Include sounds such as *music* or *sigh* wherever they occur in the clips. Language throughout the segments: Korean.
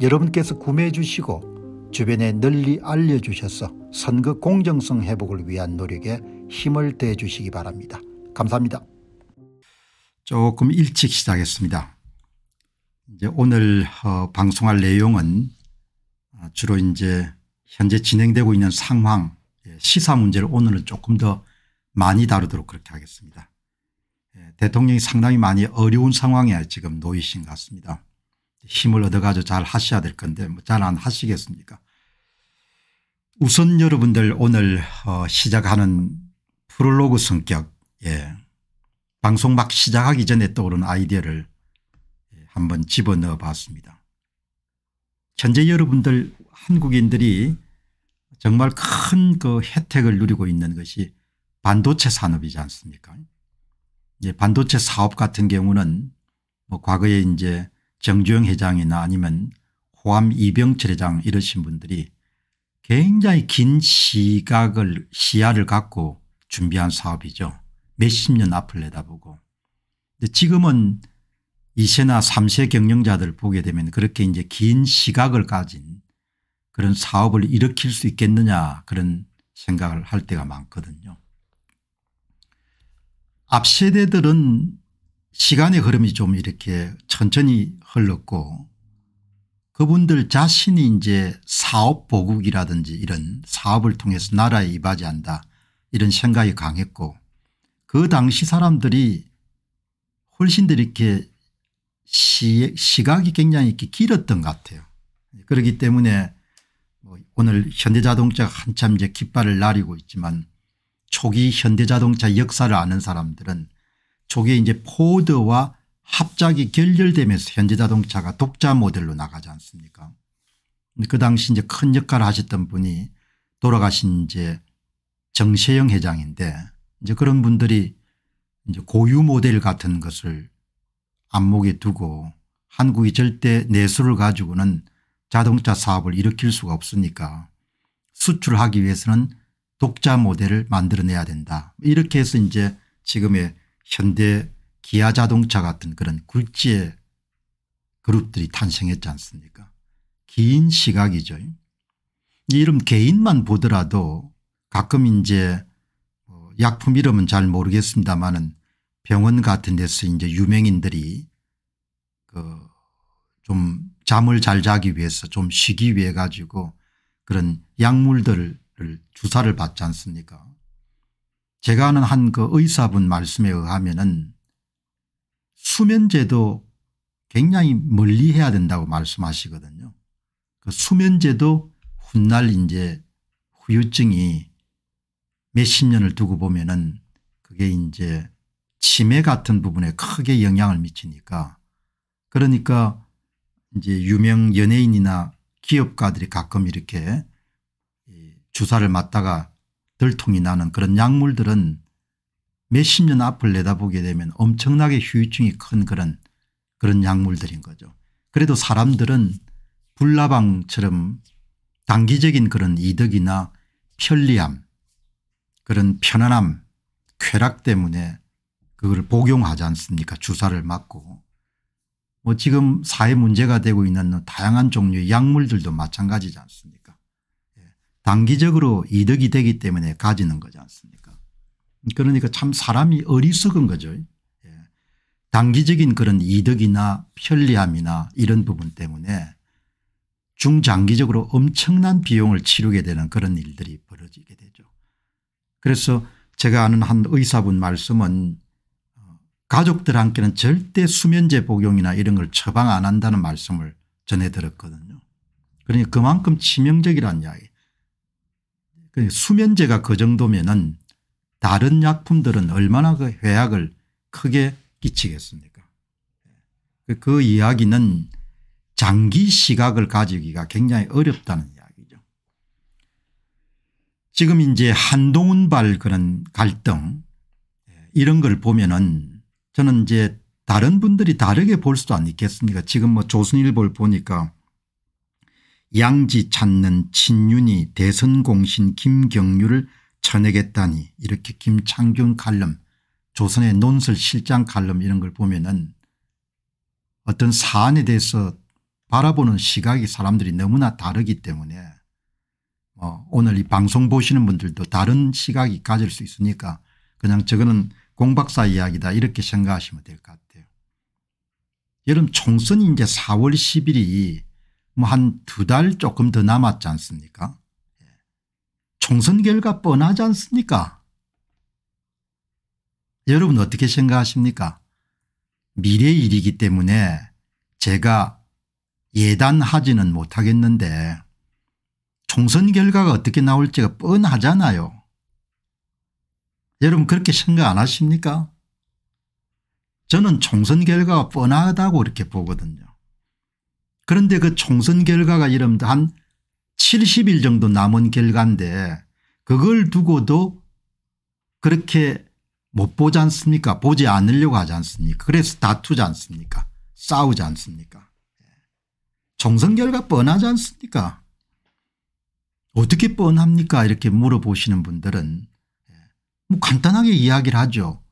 여러분께서 구매해 주시고 주변에 널리 알려주셔서 선거 공정성 회복을 위한 노력에 힘을 대 주시기 바랍니다. 감사합니다. 조금 일찍 시작했습니다. 이제 오늘 어, 방송할 내용은 아, 주로 이제 현재 진행되고 있는 상황 예, 시사 문제를 오늘은 조금 더 많이 다루도록 그렇게 하겠습니다. 예, 대통령이 상당히 많이 어려운 상황에 지금 놓이신 것 같습니다. 힘을 얻어가지고 잘 하셔야 될 건데 뭐 잘 안 하시겠습니까 우선 여러분들 오늘 어 시작하는 프롤로그 성격 예. 방송 막 시작하기 전에 떠오른 아이디어를 예, 한번 집어넣어 봤습니다. 현재 여러분들 한국인들이 정말 큰 그 혜택을 누리고 있는 것이 반도체 산업이지 않습니까? 예, 반도체 사업 같은 경우는 뭐 과거에 이제 정주영 회장이나 아니면 호암 이병철 회장 이러신 분들이 굉장히 긴 시각을 시야를 갖고 준비한 사업이죠. 몇 십 년 앞을 내다보고. 근데 지금은 2세나 3세 경영자들 보게 되면 그렇게 이제 긴 시각을 가진 그런 사업을 일으킬 수 있겠느냐 그런 생각을 할 때가 많거든요. 앞 세대들은 시간의 흐름이 좀 이렇게 천천히 흘렀고 그분들 자신이 이제 사업 보국이라든지 이런 사업을 통해서 나라에 이바지한다 이런 생각이 강했고 그 당시 사람들이 훨씬 더 이렇게 시, 각이 굉장히 이렇게 길었던 것 같아요. 그렇기 때문에 뭐 오늘 현대자동차가 한참 이제 깃발을 나리고 있지만 초기 현대자동차 역사를 아는 사람들은 초기에 이제 포드와 합작이 결렬되면서 현대자동차가 독자 모델로 나가지 않습니까 그 당시 이제 큰 역할을 하셨던 분이 돌아가신 이제 정세영 회장인데 이제 그런 분들이 이제 고유 모델 같은 것을 안목에 두고 한국이 절대 내수를 가지고는 자동차 사업을 일으킬 수가 없으니까 수출하기 위해서는 독자 모델을 만들어내야 된다. 이렇게 해서 이제 지금의 현대 기아자동차 같은 그런 굴지의 그룹들이 탄생했지 않습니까 긴 시각이죠. 이름 이 개인만 보더라도 가끔 이제 뭐 약품 이름은 잘 모르겠습니다만은 병원 같은 데서 이제 유명인들이 그 좀 잠을 잘 자기 위해서 좀 쉬기 위해 가지고 그런 약물들을 주사를 받지 않습니까 제가 아는 한 그 의사분 말씀에 의하면은 수면제도 굉장히 멀리 해야 된다고 말씀하시거든요. 그 수면제도 훗날 이제 후유증이 몇십 년을 두고 보면은 그게 이제 치매 같은 부분에 크게 영향을 미치니까 그러니까 이제 유명 연예인이나 기업가들이 가끔 이렇게 주사를 맞다가 들통이 나는 그런 약물들은 몇십 년 앞을 내다보게 되면 엄청나게 휴유증이 큰 그런 그런 약물들인 거죠. 그래도 사람들은 불나방처럼 단기적인 그런 이득이나 편리함 그런 편안함 쾌락 때문에 그걸 복용하지 않습니까 주사를 맞고 뭐 지금 사회 문제가 되고 있는 다양한 종류의 약물들도 마찬가지지 않습니까 예. 단기적으로 이득이 되기 때문에 가지는 거지 않습니까 그러니까 참 사람이 어리석은 거죠. 예. 단기적인 그런 이득이나 편리함이나 이런 부분 때문에 중장기적으로 엄청난 비용을 치르게 되는 그런 일들이 벌어지게 되죠. 그래서 제가 아는 한 의사분 말씀은 어, 가족들한테는 절대 수면제 복용이나 이런 걸 처방 안 한다는 말씀을 전해 들었거든요. 그러니 그만큼 치명적이란 이야기. 그러니까 수면제가 그 정도면은 다른 약품들은 얼마나 그 회약을 크게 끼치겠습니까 그, 그 이야기는 장기 시각을 가지기가 굉장히 어렵다는 이야기죠. 지금 이제 한동훈발 그런 갈등 이런 걸 보면은 저는 이제 다른 분들이 다르게 볼 수도 아니겠습니까 지금 뭐 조선일보를 보니까 양지 찾는 친윤이 대선 공신 김경률을 쳐내겠다니 이렇게 김창균 칼럼 조선의 논설 실장 칼럼 이런 걸 보면은 어떤 사안에 대해서 바라보는 시각이 사람들이 너무나 다르기 때문에 어 오늘 이 방송 보시는 분들도 다른 시각이 가질 수 있으니까 그냥 저거는 공박사 이야기다 이렇게 생각하시면 될 것 같아요. 여름 총선이 이제 4월 10일이 뭐 한 두 달 조금 더 남았지 않습니까 총선 결과 뻔하지 않습니까? 여러분 어떻게 생각하십니까? 미래 일이기 때문에 제가 예단하지는 못하겠는데 총선 결과가 어떻게 나올지가 뻔하잖아요. 여러분 그렇게 생각 안 하십니까? 저는 총선 결과가 뻔하다고 이렇게 보거든요. 그런데 그 총선 결과가 이러면 한 70일 정도 남은 결과인데 그걸 두고도 그렇게 못 보지 않습니까 보지 않으려고 하지 않습니까 그래서 다투지 않습니까 싸우지 않습니까 예. 총선 결과 뻔하지 않습니까 어떻게 뻔합니까 이렇게 물어보시는 분들은 예. 뭐 간단하게 이야기를 하죠.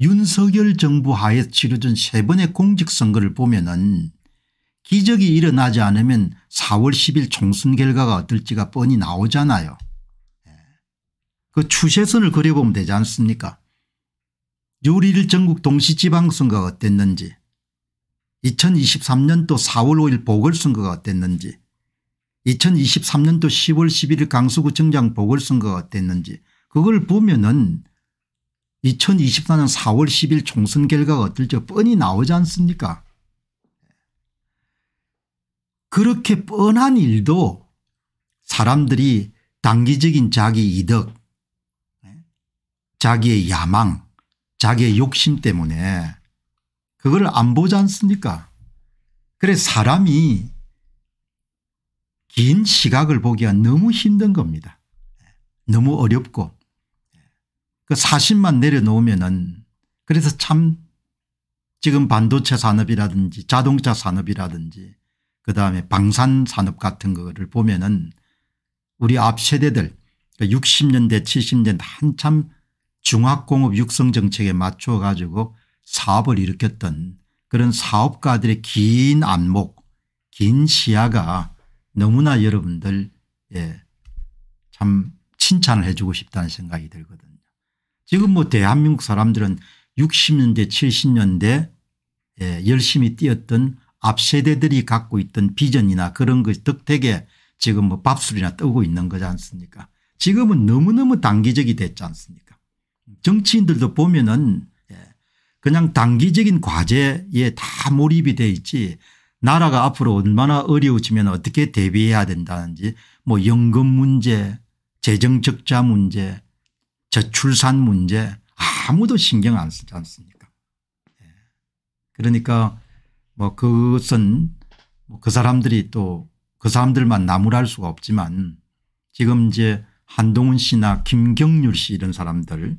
윤석열 정부 하에 치러진 세 번의 공직선거를 보면 은 기적이 일어나지 않으면 4월 10일 총선 결과가 어떨지가 뻔히 나오잖아요. 예. 그 추세선을 그려보면 되지 않습니까 6월 1 전국 동시지방선거가 어땠는지 2023년도 4월 5일 보궐선거가 어땠는지 2023년도 10월 11일 강서구청장 보궐선거가 어땠는지 그걸 보면 은 2024년 4월 10일 총선 결과가 어떨지 뻔히 나오지 않습니까 그렇게 뻔한 일도 사람들이 단기적인 자기 이득 네, 자기의 야망 자기의 욕심 때문에 그걸 안 보지 않습니까 그래 사람이 긴 시각을 보기가 너무 힘든 겁니다. 네, 너무 어렵고 네, 그 사심만 내려놓으면은 그래서 참 지금 반도체 산업이라든지 자동차 산업이라든지 그다음에 방산산업 같은 거를 보면은 우리 앞 세대들 그러니까 60년대 70년대 한참 중화공업 육성 정책에 맞춰 가지고 사업을 일으켰던 그런 사업가들의 긴 안목 긴 시야가 너무나 여러분들 예, 참 칭찬을 해 주고 싶다는 생각이 들거든요. 지금 뭐 대한민국 사람들은 60년대 70년대 예, 열심히 뛰었던 앞 세대들이 갖고 있던 비전이나 그런 것이득택에 지금 뭐 밥술이나 뜨고 있는 거지 않습니까 지금은 너무너무 단기적이 됐지 않습니까 정치인들도 보면은 예, 그냥 단기적인 과제에 다 몰입이 돼 있지 나라가 앞으로 얼마나 어려워지면 어떻게 대비해야 된다는지 뭐 연금 문제 재정적자 문제 저출산 문제 아무도 신경 안 쓰지 않습니까 예. 그러니까 뭐 그것은 뭐 그 사람들이 또 그 사람들만 나무랄 수가 없지만 지금 이제 한동훈 씨나 김경률 씨 이런 사람들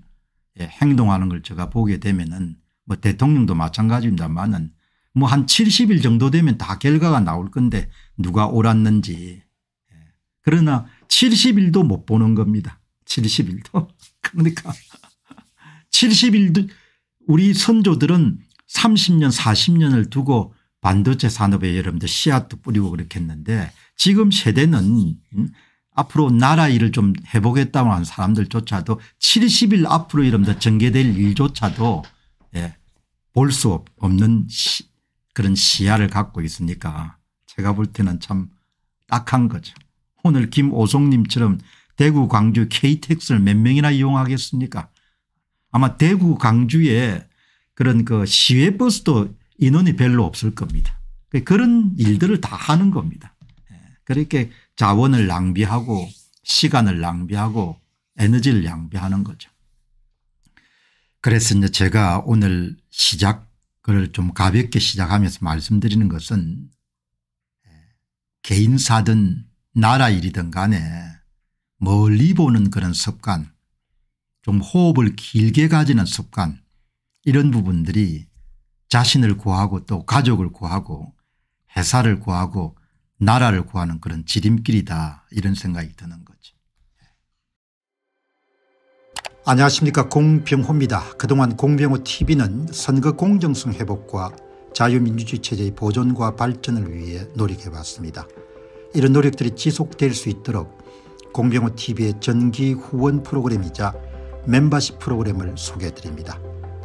행동하는 걸 제가 보게 되면은 뭐 대통령도 마찬가지입니다만은 뭐 한 70일 정도 되면 다 결과가 나올 건데 누가 옳았는지 예. 그러나 70일도 못 보는 겁니다. 70일도. *laughs* 그러니까 70일도 우리 선조들은 30년 40년을 두고 반도체 산업에 여러분들 씨앗도 뿌리고 그렇게했는데 지금 세대는 음, 앞으로 나라 일을 좀 해보겠다고 하는 사람들조차도 70일 앞으로 여러분들 전개될 일조차도 예, 볼수 없는 시, 그런 시야를 갖고 있으니까 제가 볼 때는 참 딱한 거죠. 오늘 김오송님처럼 대구 광주 KTX를 몇 명이나 이용하겠습니까 아마 대구 광주에 그런 그 시외 버스도 인원이 별로 없을 겁니다. 그 그런 일들을 다 하는 겁니다. 예. 그렇게 자원을 낭비하고 시간을 낭비하고 에너지를 낭비하는 거죠. 그래서 이제 제가 오늘 시작을 좀 가볍게 시작하면서 말씀드리는 것은 예, 개인사든 나라 일이든 간에 멀리 보는 그런 습관 좀 호흡을 길게 가지는 습관 이런 부분들이 자신을 구하고 또 가족을 구하고 회사를 구하고 나라를 구하는 그런 지름길이다 이런 생각이 드는 거죠. 안녕하십니까 공병호입니다. 그동안 공병호 tv는 선거 공정성 회복과 자유민주주의 체제의 보존과 발전을 위해 노력해봤습니다. 이런 노력들이 지속될 수 있도록 공병호 tv의 전기 후원 프로그램이자 멤버십 프로그램을 소개해드립니다.